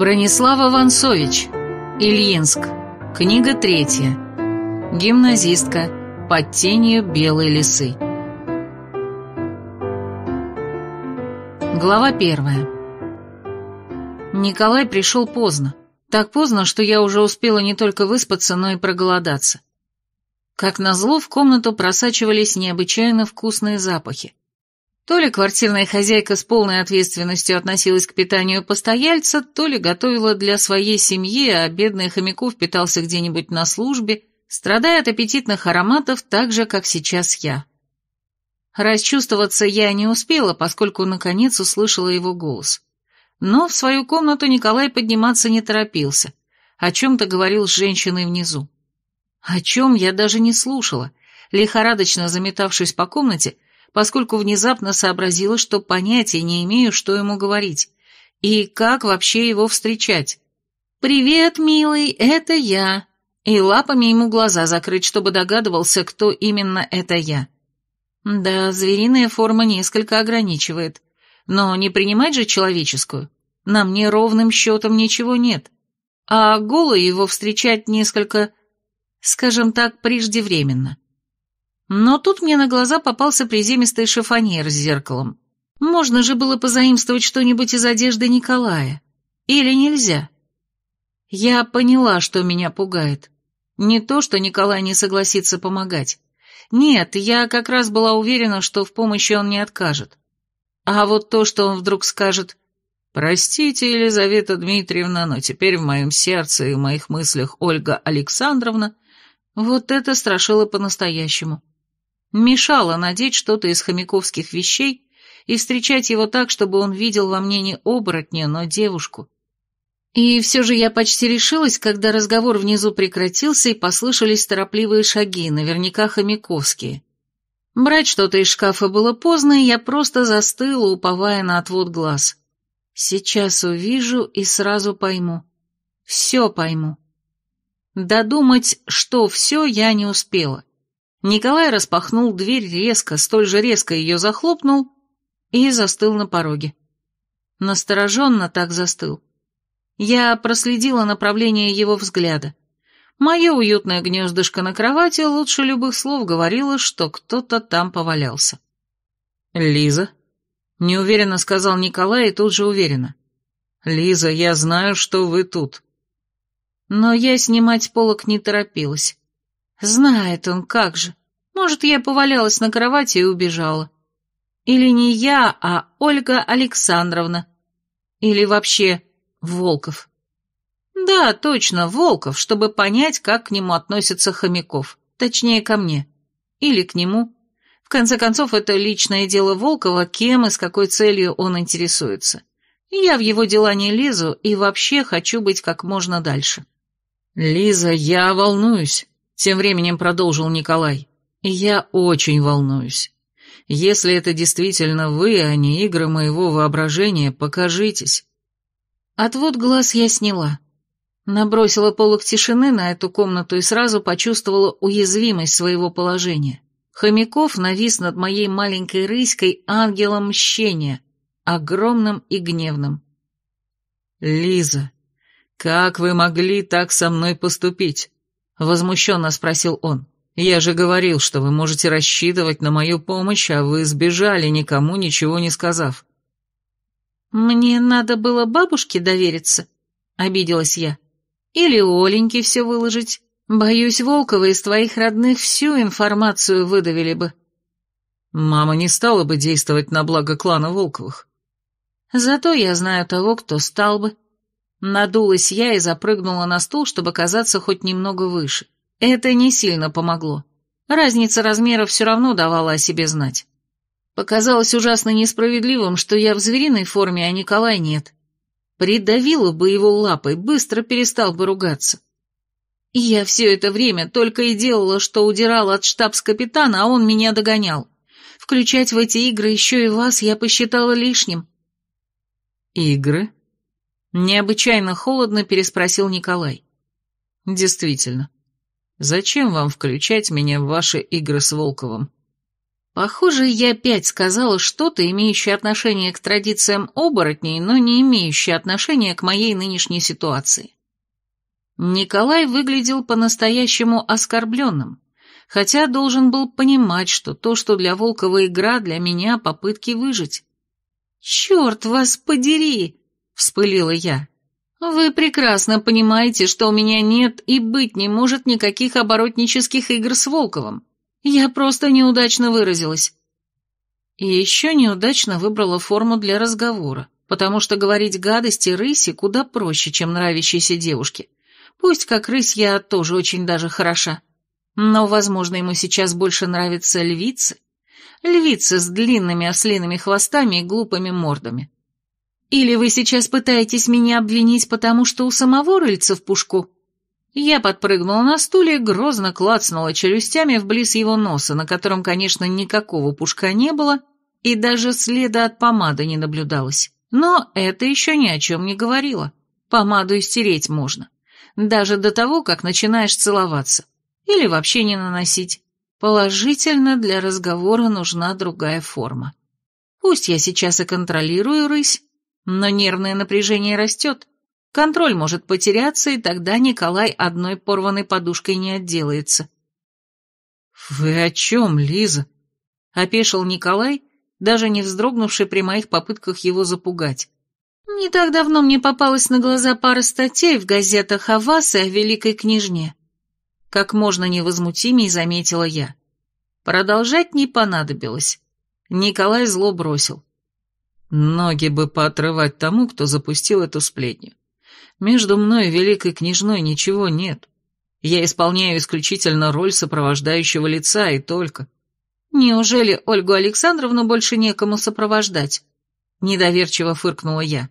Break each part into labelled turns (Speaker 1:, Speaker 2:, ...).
Speaker 1: Бронислава Вансович. Ильинск. Книга третья. Гимназистка. Под тенью белой лисы. Глава первая. Николай пришел поздно. Так поздно, что я уже успела не только выспаться, но и проголодаться. Как назло, в комнату просачивались необычайно вкусные запахи. То ли квартирная хозяйка с полной ответственностью относилась к питанию постояльца, то ли готовила для своей семьи, а бедный Хомяков питался где-нибудь на службе, страдая от аппетитных ароматов так же, как сейчас я. Расчувствоваться я не успела, поскольку наконец услышала его голос. Но в свою комнату Николай подниматься не торопился, о чем-то говорил с женщиной внизу. О чем я даже не слушала, лихорадочно заметавшись по комнате, — поскольку внезапно сообразила, что понятия не имею, что ему говорить, и как вообще его встречать. «Привет, милый, это я!» И лапами ему глаза закрыть, чтобы догадывался, кто именно это я. Да, звериная форма несколько ограничивает. Но не принимать же человеческую. На мне ровным счетом ничего нет. А голый его встречать несколько, скажем так, преждевременно. Но тут мне на глаза попался приземистый шифоньер с зеркалом. Можно же было позаимствовать что-нибудь из одежды Николая. Или нельзя? Я поняла, что меня пугает. Не то, что Николай не согласится помогать. Нет, я как раз была уверена, что в помощи он не откажет. А вот то, что он вдруг скажет «Простите, Елизавета Дмитриевна, но теперь в моем сердце и в моих мыслях Ольга Александровна», вот это страшило по-настоящему. Мешало надеть что-то из хомяковских вещей и встречать его так, чтобы он видел во мне не оборотня, но девушку. И все же я почти решилась, когда разговор внизу прекратился и послышались торопливые шаги, наверняка хомяковские. Брать что-то из шкафа было поздно, и я просто застыла, уповая на отвод глаз. Сейчас увижу и сразу пойму. Все пойму. Додумать, что все, я не успела. Николай распахнул дверь резко, столь же резко ее захлопнул и застыл на пороге. Настороженно так застыл. Я проследила направление его взгляда. Мое уютное гнездышко на кровати лучше любых слов говорило, что кто-то там повалялся. «Лиза?» — неуверенно сказал Николай и тут же уверенно. «Лиза, я знаю, что вы тут». Но я снимать полок не торопилась. Знает он, как же. Может, я повалялась на кровати и убежала. Или не я, а Ольга Александровна. Или вообще Волков. Да, точно, Волков, чтобы понять, как к нему относятся Хомяков. Точнее, ко мне. Или к нему. В конце концов, это личное дело Волкова, кем и с какой целью он интересуется. Я в его дела не лезу и вообще хочу быть как можно дальше. «Лиза, я волнуюсь», тем временем продолжил Николай. Я очень волнуюсь. Если это действительно вы, а не игры моего воображения, покажитесь. Отвод глаз я сняла. Набросила полок тишины на эту комнату и сразу почувствовала уязвимость своего положения. Хомяков навис над моей маленькой рыськой ангелом мщения, огромным и гневным. «Лиза, как вы могли так со мной поступить? Возмущенно спросил он. «Я же говорил, что вы можете рассчитывать на мою помощь, а вы сбежали, никому ничего не сказав». «Мне надо было бабушке довериться», — обиделась я. «Или Оленьке все выложить. Боюсь, Волкова из твоих родных всю информацию выдавили бы». «Мама не стала бы действовать на благо клана Волковых». «Зато я знаю того, кто стал бы», Надулась я и запрыгнула на стул, чтобы казаться хоть немного выше. Это не сильно помогло. Разница размеров все равно давала о себе знать. Показалось ужасно несправедливым, что я в звериной форме, а Николай нет. Придавила бы его лапой, быстро перестал бы ругаться. И я все это время только и делала, что удирала от штабс-капитана, а он меня догонял. Включать в эти игры еще и вас я посчитала лишним. «Игры?» Необычайно холодно переспросил Николай. Действительно. Зачем вам включать меня в ваши игры с Волковым? Похоже, я опять сказала что-то, имеющее отношение к традициям оборотней, но не имеющее отношения к моей нынешней ситуации. Николай выглядел по-настоящему оскорбленным, хотя должен был понимать, что то, что для Волкова игра, для меня попытки выжить. «Черт вас подери!» — вспылила я. «Вы прекрасно понимаете, что у меня нет и быть не может никаких оборотнических игр с Волковым. Я просто неудачно выразилась». И еще неудачно выбрала форму для разговора, потому что говорить гадости рыси куда проще, чем нравящейся девушке. Пусть как рысь я тоже очень даже хороша. Но, возможно, ему сейчас больше нравятся львицы. Львицы с длинными ослиными хвостами и глупыми мордами. Или вы сейчас пытаетесь меня обвинить, потому что у самого рыльца в пушку?» Я подпрыгнула на стуле, грозно клацнула челюстями вблиз его носа, на котором, конечно, никакого пушка не было, и даже следа от помады не наблюдалось. Но это еще ни о чем не говорило. Помаду истереть можно. Даже до того, как начинаешь целоваться. Или вообще не наносить. Положительно для разговора нужна другая форма. Пусть я сейчас и контролирую рысь, но нервное напряжение растет, контроль может потеряться, и тогда Николай одной порванной подушкой не отделается. «Вы о чем, Лиза?» — опешил Николай, даже не вздрогнувший при моих попытках его запугать. «Не так давно мне попалась на глаза пара статей в газетах о вас и о великой княжне». Как можно невозмутимей заметила я. Продолжать не понадобилось. Николай зло бросил. Ноги бы поотрывать тому, кто запустил эту сплетню. Между мной и великой княжной ничего нет. Я исполняю исключительно роль сопровождающего лица и только. Неужели Ольгу Александровну больше некому сопровождать? Недоверчиво фыркнула я.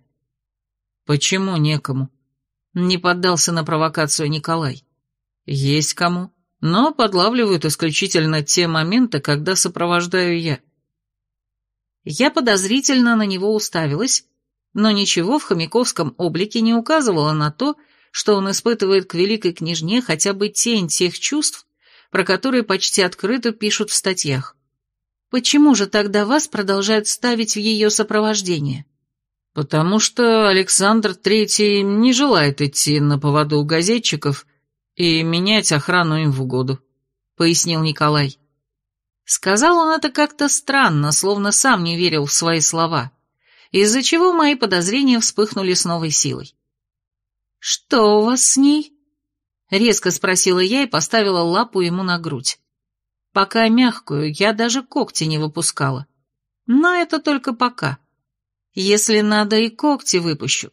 Speaker 1: Почему некому? Не поддался на провокацию Николай. Есть кому, но подлавливают исключительно те моменты, когда сопровождаю я. Я подозрительно на него уставилась, но ничего в хомяковском облике не указывало на то, что он испытывает к великой княжне хотя бы тень тех чувств, про которые почти открыто пишут в статьях. Почему же тогда вас продолжают ставить в ее сопровождение? Потому что Александр Третий не желает идти на поводу у газетчиков и менять охрану им в угоду, пояснил Николай. Сказал он это как-то странно, словно сам не верил в свои слова, из-за чего мои подозрения вспыхнули с новой силой. «Что у вас с ней?» — резко спросила я и поставила лапу ему на грудь. Пока мягкую, я даже когти не выпускала. Но это только пока. Если надо, и когти выпущу.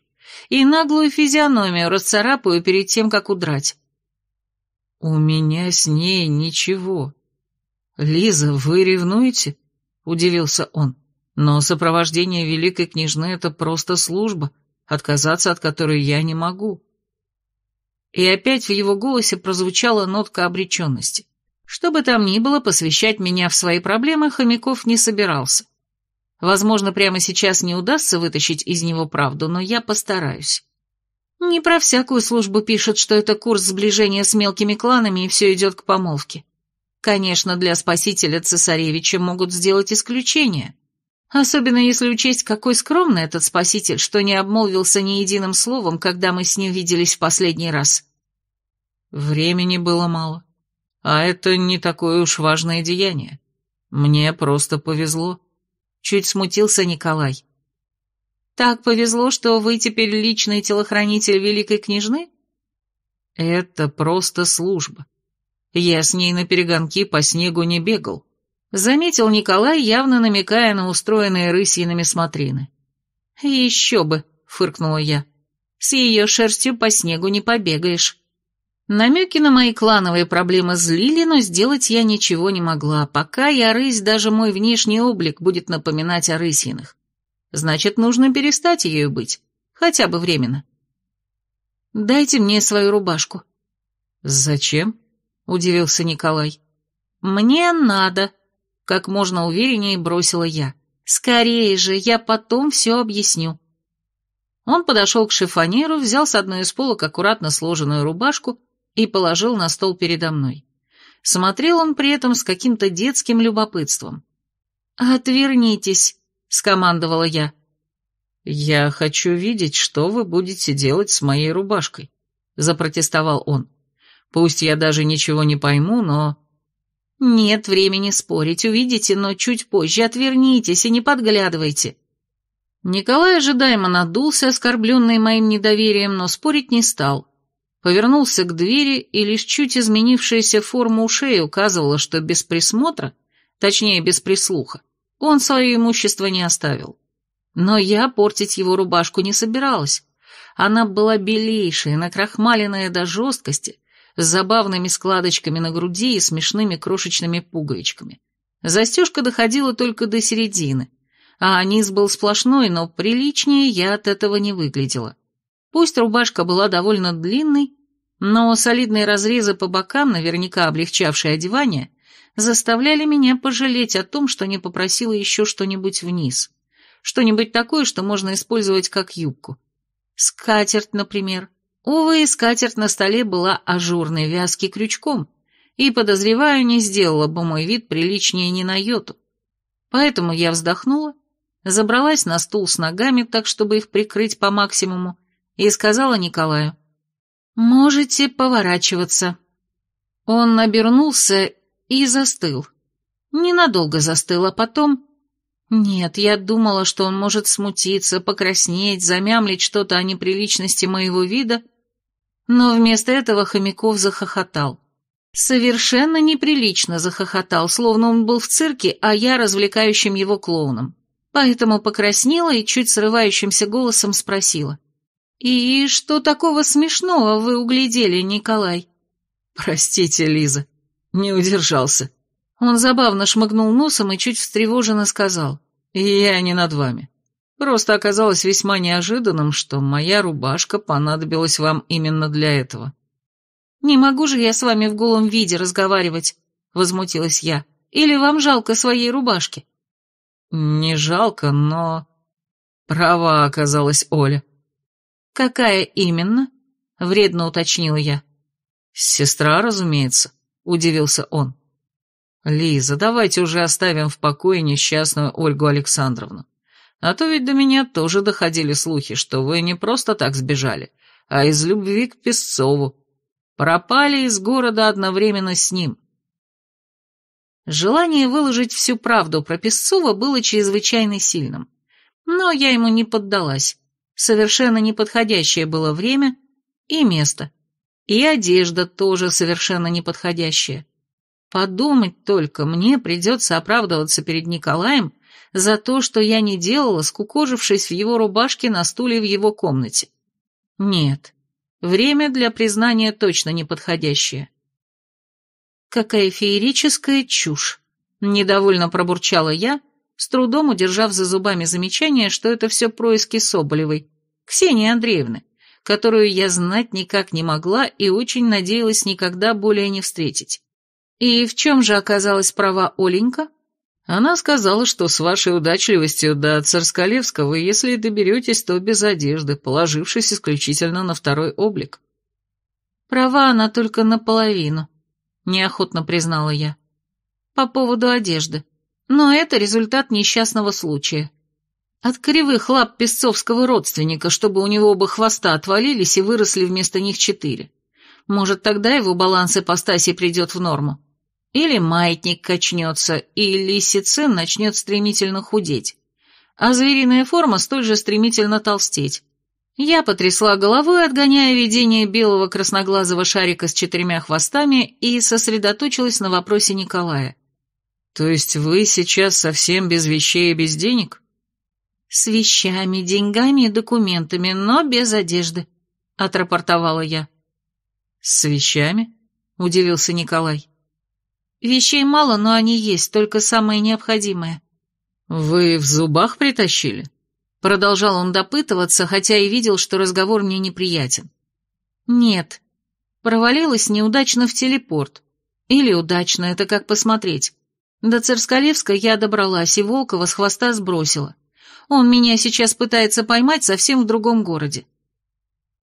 Speaker 1: И наглую физиономию расцарапаю перед тем, как удрать. «У меня с ней ничего», «Лиза, вы ревнуете?» — удивился он. «Но сопровождение великой княжны — это просто служба, отказаться от которой я не могу». И опять в его голосе прозвучала нотка обреченности. Что бы там ни было, посвящать меня в свои проблемы Хомяков не собирался. Возможно, прямо сейчас не удастся вытащить из него правду, но я постараюсь. Не про всякую службу пишут, что это курс сближения с мелкими кланами и все идет к помолвке. Конечно, для спасителя цесаревича могут сделать исключение. Особенно если учесть, какой скромный этот спаситель, что не обмолвился ни единым словом, когда мы с ним виделись в последний раз. Времени было мало. А это не такое уж важное деяние. Мне просто повезло. Чуть смутился Николай. Так повезло, что вы теперь личный телохранитель великой княжны? Это просто служба. Я с ней на перегонки по снегу не бегал. Заметил Николай, явно намекая на устроенные рысьиными смотрины. «Еще бы!» — фыркнула я. «С ее шерстью по снегу не побегаешь». Намеки на мои клановые проблемы злили, но сделать я ничего не могла. Пока я рысь, даже мой внешний облик будет напоминать о рысьиных. Значит, нужно перестать ею быть. Хотя бы временно. «Дайте мне свою рубашку». «Зачем?» — удивился Николай. «Мне надо», — как можно увереннее бросила я. «Скорее же, я потом все объясню». Он подошел к шифонеру, взял с одной из полок аккуратно сложенную рубашку и положил на стол передо мной. Смотрел он при этом с каким-то детским любопытством. «Отвернитесь», — скомандовала я. «Я хочу видеть, что вы будете делать с моей рубашкой», — запротестовал он. Пусть я даже ничего не пойму, но... Нет времени спорить, увидите, но чуть позже отвернитесь и не подглядывайте. Николай ожидаемо надулся, оскорбленный моим недоверием, но спорить не стал. Повернулся к двери, и лишь чуть изменившаяся форма ушей указывала, что без присмотра, точнее без прислуха, он свое имущество не оставил. Но я портить его рубашку не собиралась. Она была белейшая, накрахмаленная до жесткости, с забавными складочками на груди и смешными крошечными пуговичками. Застежка доходила только до середины, а низ был сплошной, но приличнее я от этого не выглядела. Пусть рубашка была довольно длинной, но солидные разрезы по бокам, наверняка облегчавшие одевание, заставляли меня пожалеть о том, что не попросила еще что-нибудь вниз. Что-нибудь такое, что можно использовать как юбку. Скатерть, например. Увы, скатерть на столе была ажурной вязки крючком, и, подозреваю, не сделала бы мой вид приличнее ни на йоту. Поэтому я вздохнула, забралась на стул с ногами, так чтобы их прикрыть по максимуму, и сказала Николаю, «Можете поворачиваться». Он обернулся и застыл. Ненадолго застыл, а потом... Нет, я думала, что он может смутиться, покраснеть, замямлить что-то о неприличности моего вида — но вместо этого Хомяков захохотал. Совершенно неприлично захохотал, словно он был в цирке, а я развлекающим его клоуном. Поэтому покраснела и чуть срывающимся голосом спросила. «И что такого смешного вы углядели, Николай?» «Простите, Лиза, не удержался». Он забавно шмыгнул носом и чуть встревоженно сказал. «Я не над вами. Просто оказалось весьма неожиданным, что моя рубашка понадобилась вам именно для этого. «Не могу же я с вами в голом виде разговаривать», — возмутилась я. «Или вам жалко своей рубашки?» «Не жалко, но...» Права оказалась Оля. «Какая именно?» — вредно уточнила я. «Сестра, разумеется», — удивился он. «Лиза, давайте уже оставим в покое несчастную Ольгу Александровну. А то ведь до меня тоже доходили слухи, что вы не просто так сбежали, а из любви к Песцову. Пропали из города одновременно с ним. Желание выложить всю правду про Песцова было чрезвычайно сильным. Но я ему не поддалась. Совершенно неподходящее было время и место. И одежда тоже совершенно неподходящая. Подумать только, мне придется оправдываться перед Николаем, за то, что я не делала, скукожившись в его рубашке на стуле в его комнате. Нет, время для признания точно неподходящее. Какая феерическая чушь! Недовольно пробурчала я, с трудом удержав за зубами замечание, что это все происки Соболевой, Ксении Андреевны, которую я знать никак не могла и очень надеялась никогда более не встретить. И в чем же оказалась права Оленька? Она сказала, что с вашей удачливостью до Царскалевска вы, если и доберетесь, то без одежды, положившись исключительно на второй облик. Права она только наполовину, неохотно признала я. По поводу одежды. Но это результат несчастного случая. От кривых лап песцовского родственника, чтобы у него оба хвоста отвалились и выросли вместо них четыре. Может, тогда его баланс ипостаси придет в норму. Или маятник качнется, и лисий начнет стремительно худеть, а звериная форма столь же стремительно толстеть. Я потрясла головой, отгоняя видение белого красноглазого шарика с четырьмя хвостами и сосредоточилась на вопросе Николая. «То есть вы сейчас совсем без вещей и без денег?» «С вещами, деньгами и документами, но без одежды», — отрапортовала я. «С вещами?» — удивился Николай. Вещей мало, но они есть, только самые необходимые. Вы в зубах притащили? Продолжал он допытываться, хотя и видел, что разговор мне неприятен. Нет. Провалилась неудачно в телепорт. Или удачно, это как посмотреть. До Церскалевска я добралась и Волкова с хвоста сбросила. Он меня сейчас пытается поймать совсем в другом городе.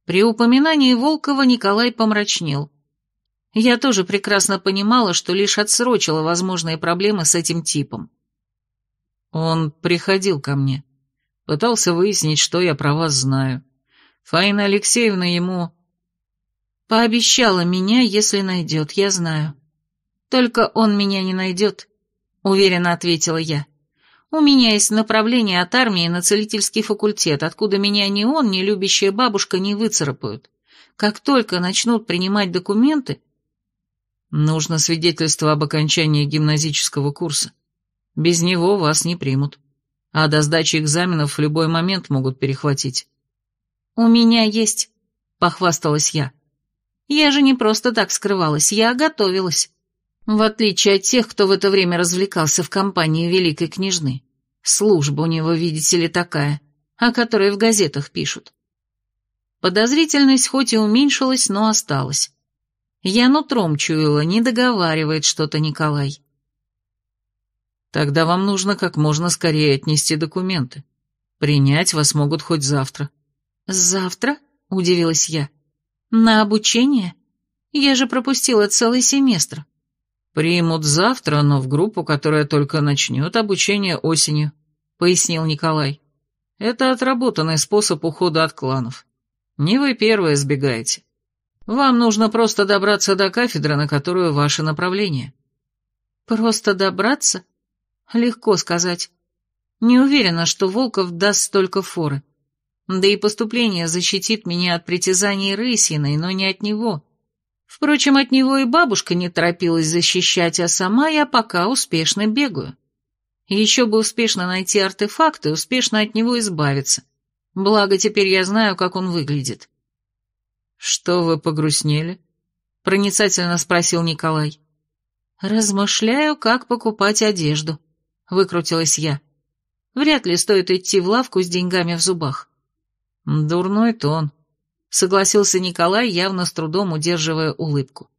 Speaker 1: При упоминании Волкова Николай помрачнел. Я тоже прекрасно понимала, что лишь отсрочила возможные проблемы с этим типом. Он приходил ко мне. Пытался выяснить, что я про вас знаю. Фаина Алексеевна ему... Пообещала меня, если найдет, я знаю. Только он меня не найдет, уверенно ответила я. У меня есть направление от армии на целительский факультет, откуда меня ни он, ни любящая бабушка не выцарапают. Как только начнут принимать документы, Нужно свидетельство об окончании гимназического курса. Без него вас не примут. А до сдачи экзаменов в любой момент могут перехватить. «У меня есть», — похвасталась я. «Я же не просто так скрывалась, я готовилась. В отличие от тех, кто в это время развлекался в компании великой княжны. Служба у него, видите ли, такая, о которой в газетах пишут». Подозрительность хоть и уменьшилась, но осталась. Я нутром чуяла, не договаривает что-то Николай. Тогда вам нужно как можно скорее отнести документы. Принять вас могут хоть завтра. Завтра? Удивилась я. На обучение? Я же пропустила целый семестр. Примут завтра, но в группу, которая только начнет обучение осенью, пояснил Николай. Это отработанный способ ухода от кланов. Не вы первые сбегаете. Вам нужно просто добраться до кафедры, на которую ваше направление». «Просто добраться?» «Легко сказать. Не уверена, что Волков даст столько форы. Да и поступление защитит меня от притязаний Рысиной, но не от него. Впрочем, от него и бабушка не торопилась защищать, а сама я пока успешно бегаю. Еще бы успешно найти артефакт и успешно от него избавиться. Благо, теперь я знаю, как он выглядит». «Что вы погрустнели?» — проницательно спросил Николай. «Размышляю, как покупать одежду», — выкрутилась я. «Вряд ли стоит идти в лавку с деньгами в зубах». «Дурной тон», — согласился Николай, явно с трудом удерживая улыбку.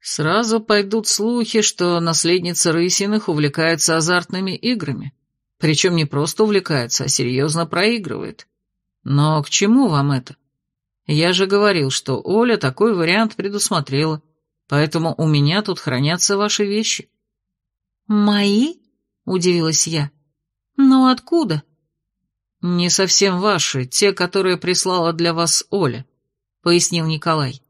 Speaker 1: «Сразу пойдут слухи, что наследница Рысиных увлекается азартными играми. Причем не просто увлекается, а серьезно проигрывает. Но к чему вам это?» Я же говорил, что Оля такой вариант предусмотрела, поэтому у меня тут хранятся ваши вещи». «Мои?» — удивилась я. «Но откуда?» «Не совсем ваши, те, которые прислала для вас Оля», — пояснил Николай.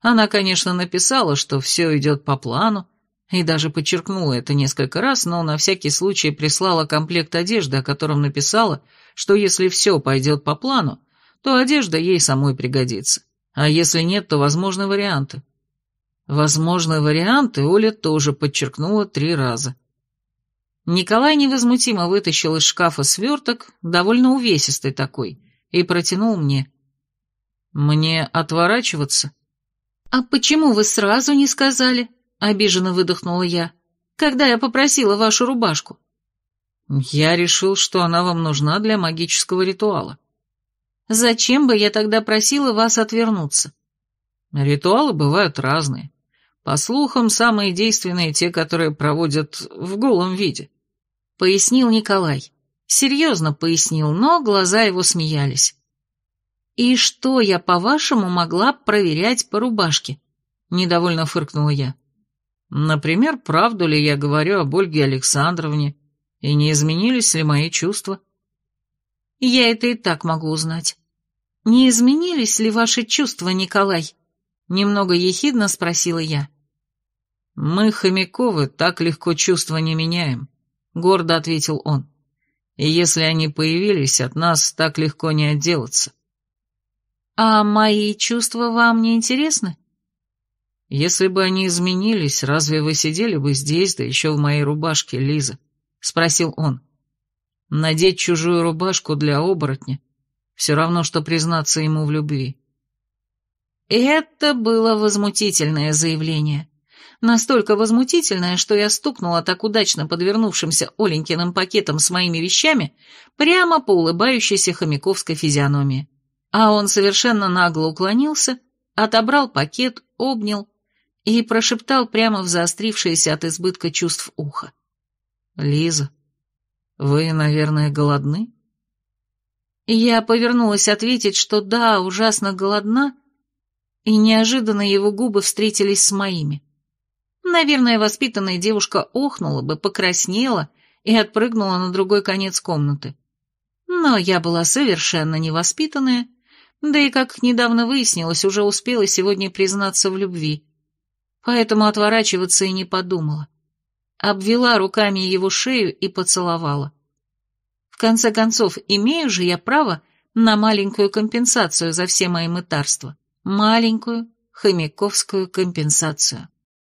Speaker 1: Она, конечно, написала, что все идет по плану, и даже подчеркнула это несколько раз, но на всякий случай прислала комплект одежды, о котором написала, что если все пойдет по плану, то одежда ей самой пригодится. А если нет, то возможны варианты. Возможные варианты Оля тоже подчеркнула три раза. Николай невозмутимо вытащил из шкафа сверток, довольно увесистый такой, и протянул мне. «Мне отворачиваться?» «А почему вы сразу не сказали?» — обиженно выдохнула я. «Когда я попросила вашу рубашку?» «Я решил, что она вам нужна для магического ритуала». Зачем бы я тогда просила вас отвернуться? Ритуалы бывают разные. По слухам, самые действенные те, которые проводят в голом виде. Пояснил Николай. Серьезно пояснил, но глаза его смеялись. «И что я, по-вашему, могла проверять по рубашке?» — недовольно фыркнула я. «Например, правду ли я говорю об Ольге Александровне, и не изменились ли мои чувства?» Я это и так могу узнать. Не изменились ли ваши чувства, Николай? Немного ехидно спросила я. Мы, Хомяковы, так легко чувства не меняем, гордо ответил он. И если они появились, от нас так легко не отделаться. А мои чувства вам не интересны? Если бы они изменились, разве вы сидели бы здесь, да еще в моей рубашке, Лиза? Спросил он. — Надеть чужую рубашку для оборотня — все равно, что признаться ему в любви. Это было возмутительное заявление. Настолько возмутительное, что я стукнула так удачно подвернувшимся Оленькиным пакетом с моими вещами прямо по улыбающейся хомяковской физиономии. А он совершенно нагло уклонился, отобрал пакет, обнял и прошептал прямо в заострившееся от избытка чувств ухо. «Лиза, «Вы, наверное, голодны?» Я повернулась ответить, что да, ужасно голодна, и неожиданно его губы встретились с моими. Наверное, воспитанная девушка охнула бы, покраснела и отпрыгнула на другой конец комнаты. Но я была совершенно невоспитанная, да и, как недавно выяснилось, уже успела сегодня признаться в любви, поэтому отворачиваться и не подумала обвела руками его шею и поцеловала. В конце концов, имею же я право на маленькую компенсацию за все мои мытарства. Маленькую хомяковскую компенсацию.